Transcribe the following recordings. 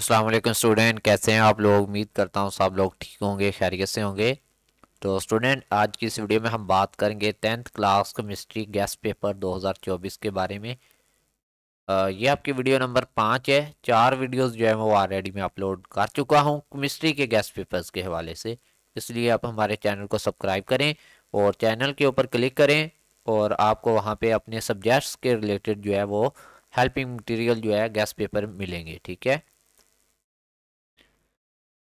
Aslam student कैसे हैं आप लोग उम्मीद करता हूँ सब लोग ठीक होंगे खैरियत से होंगे तो स्टूडेंट आज की इस वीडियो में हम बात करेंगे tenth class chemistry guess paper 2024 के बारे में आ, ये आपकी वीडियो नंबर पाँच है चार वीडियोस जो है वो ऑलरेडी मैं अपलोड कर चुका हूँ केमिस्ट्री के गैस पेपर्स के हवाले से इसलिए आप हमारे चैनल को सब्सक्राइब करें और चैनल के ऊपर क्लिक करें और आपको वहाँ पर अपने सब्जेक्ट्स के रिलेटेड जो है वो हेल्पिंग मटीरियल जो है गैस पेपर मिलेंगे ठीक है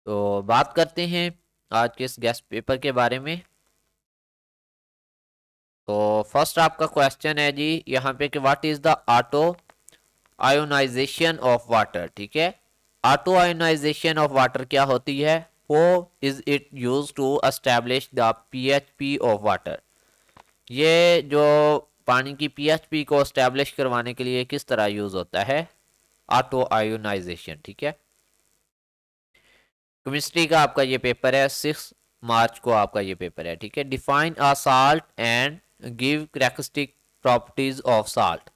तो बात करते हैं आज के इस गेस्ट पेपर के बारे में तो फर्स्ट आपका क्वेश्चन है जी यहाँ पे कि what is the auto ionization of water ठीक है ऑटो आयोनाइजेशन ऑफ वाटर क्या होती है वो is it use to establish the PHP of water ये जो पानी की पीएचपी को एस्टेब्लिश करवाने के लिए किस तरह यूज़ होता है ऑटो आयोनाइजेशन ठीक है केमिस्ट्री का आपका ये पेपर है सिक्स मार्च को आपका ये पेपर है ठीक है define a salt and give characteristic properties of salt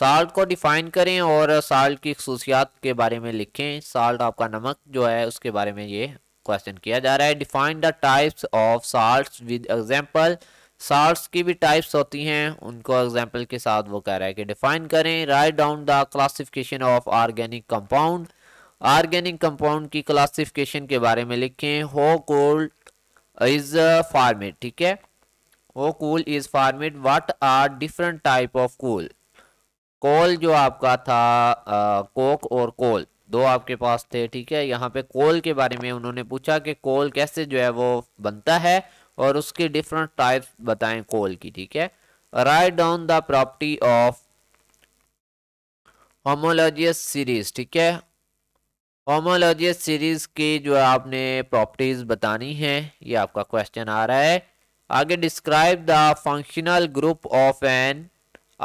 salt को डिफाइन करें और साल्ट की खसूसियात के बारे में लिखें साल्ट आपका नमक जो है उसके बारे में ये क्वेश्चन किया जा रहा है define the types of salt with example salt की भी टाइप्स होती हैं उनको एग्जाम्पल के साथ वो कह रहा है कि डिफाइन करें write down the classification of organic compound organic compound की क्लासिफिकेशन के बारे में लिखें हो कोल्ड इज फार्मेट ठीक है how coal is formed what are different type of coal coal जो आपका था कोक और कोल दो आपके पास थे ठीक है यहाँ पे कोल के बारे में उन्होंने पूछा कि कोल कैसे जो है वो बनता है और उसके डिफरेंट टाइप्स बताएं कोल की ठीक है write down the property of homologous series ठीक है होमोलॉजियस सीरीज की जो आपने प्रॉपर्टीज बतानी है ये आपका क्वेश्चन आ रहा है आगे describe the functional group of an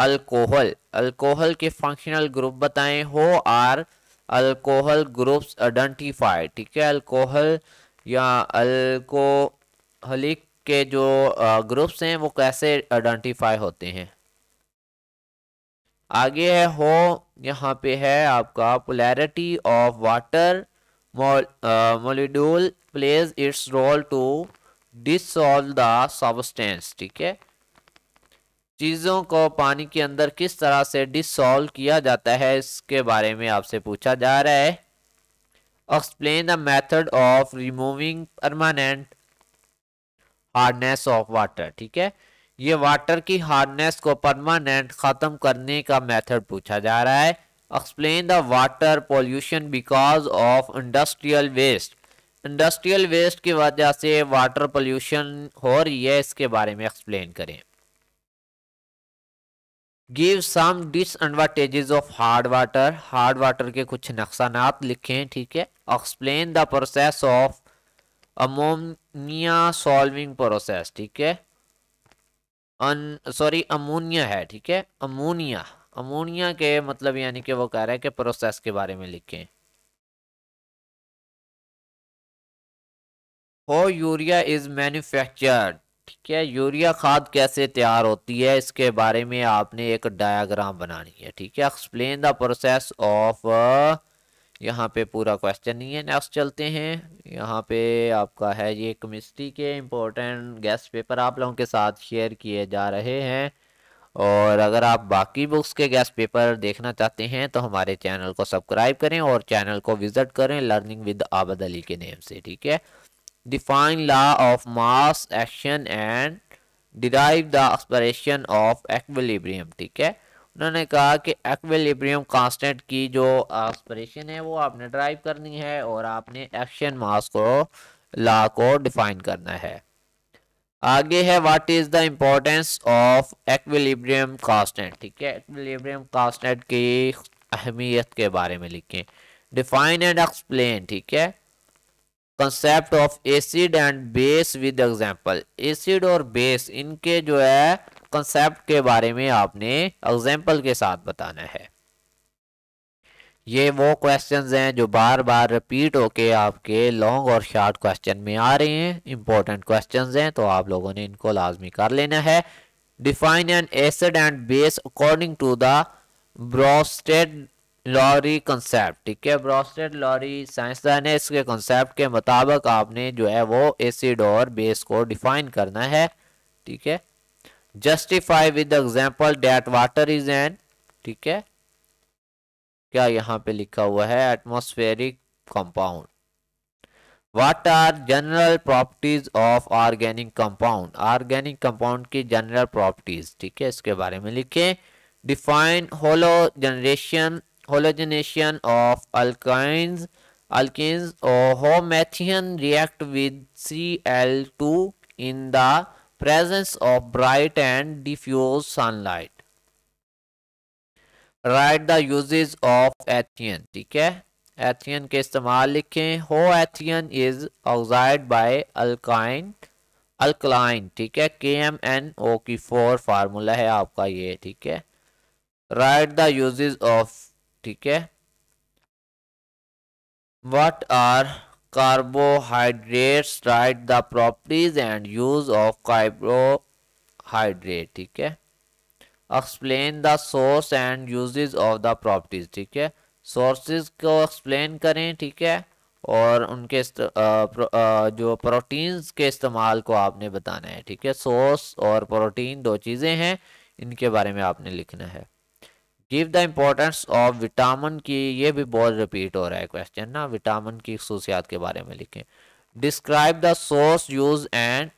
alcohol alcohol के फंक्शनल ग्रुप बताएं how are alcohol groups identify ठीक है अल्कोहल या अल्कोहलिक के जो ग्रुप्स हैं वो कैसे आइडेंटिफाई होते हैं आगे है हो यहाँ पे है आपका पोलैरिटी ऑफ वाटर मोलिडोल plays its role to dissolve the substance ठीक है चीज़ों को पानी के अंदर किस तरह से डिसॉल्व किया जाता है इसके बारे में आपसे पूछा जा रहा है explain the method of removing permanent hardness of water ठीक है ये वाटर की हार्डनेस को परमानेंट ख़त्म करने का मेथड पूछा जा रहा है explain the water pollution because of industrial waste industrial waste की वजह से वाटर पोल्यूशन हो रही है इसके बारे में एक्सप्लेन करें give some disadvantages of hard water hard water के कुछ नुकसान लिखें ठीक है explain the process of ammonia solving process ठीक है अन सॉरी अमोनिया है ठीक है अमोनिया अमोनिया के मतलब यानी कि वो कह रहे हैं कि प्रोसेस के बारे में लिखें हो यूरिया इज़ मैन्युफैक्चर्ड ठीक है यूरिया खाद कैसे तैयार होती है इसके बारे में आपने एक डायग्राम बनानी है ठीक है एक्सप्लेन द प्रोसेस ऑफ यहाँ पे पूरा क्वेश्चन ही है नेक्स्ट चलते हैं यहाँ पे आपका है ये केमिस्ट्री के इम्पोर्टेंट गेस्ट पेपर आप लोगों के साथ शेयर किए जा रहे हैं और अगर आप बाकी बुक्स के गेस्ट पेपर देखना चाहते हैं तो हमारे चैनल को सब्सक्राइब करें और चैनल को विज़िट करें लर्निंग विद आबद अली के नेम से ठीक है define law of mass action and derive the expression of equilibrium ठीक है उन्होंने कहा कि एक्वेलिब्रियम कांस्टेंट की जो एक्सप्रेशन है वो आपने ड्राइव करनी है और आपने एक्शन मास को ला को डिफाइन करना है आगे है what is the importance of equilibrium constant ठीक है एक्विलिब्रियम कांस्टेंट की अहमियत के बारे में लिखें डिफाइन एंड एक्सप्लेन ठीक है concept of acid and base with example acid और बेस इनके जो है कंसेप्ट के बारे में आपने एग्जाम्पल के साथ बताना है ये वो क्वेश्चंस हैं जो बार बार रिपीट होके आपके लॉन्ग और शॉर्ट क्वेश्चन में आ रहे हैं इंपॉर्टेंट क्वेश्चंस हैं तो आप लोगों ने इनको लाजमी कर लेना है define an acid and base according to the Bronsted Lowry concept ठीक है ब्रॉस्टेड लॉरी साइंसदान है इसके कंसेप्ट के मुताबिक आपने जो है वो एसिड और बेस को डिफाइन करना है ठीक है justify with example that water is an ठीक है क्या यहाँ पे लिखा हुआ है atmospheric compound what are general properties of organic compound organic compound की जनरल प्रॉपर्टीज ठीक है इसके बारे में लिखें define halogenation halogenation of alkynes alkenes or homethian react with Cl2 in the presence of bright and diffuse sunlight. Write the uses of ethene. ठीक है एथियन के इस्तेमाल लिखें how ethene is oxide by alkyne alkaline ठीक है के M N O की four formula है आपका ये ठीक है राइट द यूजेस ऑफ ठीक है what are carbohydrates write the properties and use of carbohydrate ठीक है explain the source and uses of the properties ठीक है सोर्सेज को एक्सप्लेन करें ठीक है और उनके आ, आ, जो प्रोटीन्स के इस्तेमाल को आपने बताना है ठीक है सोर्स और प्रोटीन दो चीज़ें हैं इनके बारे में आपने लिखना है give the importance of vitamin की ये भी बहुत रिपीट हो रहा है क्वेश्चन ना विटामिन की खसूसियात के बारे में लिखें describe the source use and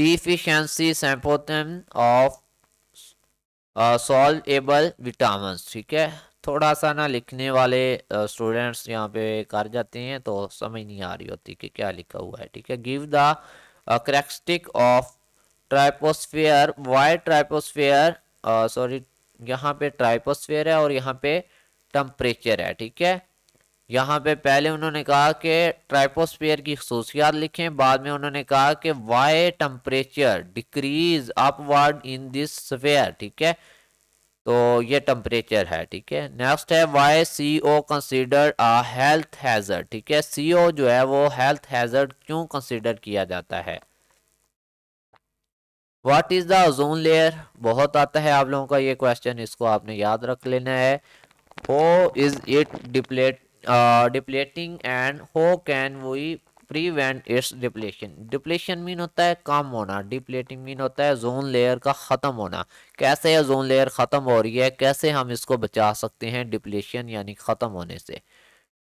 deficiency symptom of soluble vitamin ठीक है थोड़ा सा ना लिखने वाले स्टूडेंट्स uh, यहाँ पे कर जाते हैं तो समझ नहीं आ रही होती कि क्या लिखा हुआ है ठीक है give the characteristic of troposphere why troposphere sorry यहाँ पे ट्राइपोस्फेयर है और यहाँ पे टम्परेचर है ठीक है यहाँ पे पहले उन्होंने कहा कि ट्राइपोस्फेयर की खसूसियात लिखें बाद में उन्होंने कहा कि why temperature decrease upward in this sphere ठीक है तो ये टम्परेचर है ठीक है नेक्स्ट है why C O consider a health hazard ठीक है सी ओ जो है वो हेल्थ हैजर्ड क्यों कंसिडर किया जाता है what is the ozone layer बहुत आता है आप लोगों का ये क्वेश्चन इसको आपने याद रख लेना है how is it deplete depleting and how can we prevent its depletion depletion mean होता है कम होना डिप्लेटिंग मीन होता है जोन लेयर का ख़त्म होना कैसे जोन लेयर ख़त्म हो रही है कैसे हम इसको बचा सकते हैं डिप्लेशन यानी ख़त्म होने से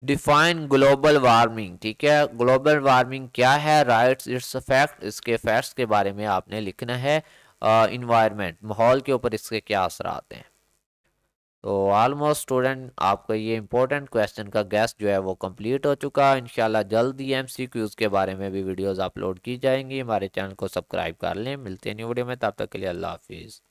डिफाइन ग्लोबल वार्मिंग ठीक है ग्लोबल वार्मिंग क्या है राइट्स इट्स फैक्ट इसके फैक्ट्स के बारे में आपने लिखना है इन्वायरमेंट माहौल के ऊपर इसके क्या असर आते हैं तो ऑलमोस्ट स्टूडेंट आपका ये इंपॉर्टेंट क्वेश्चन का गैस जो है वो कंप्लीट हो चुका है इनशाला जल्द ही क्यूज के बारे में भी वीडियोज़ अपलोड की जाएंगी हमारे चैनल को सब्सक्राइब कर लें मिलते हैं न्यू वीडियो में तब तक के लिए अल्लाह हाफिज़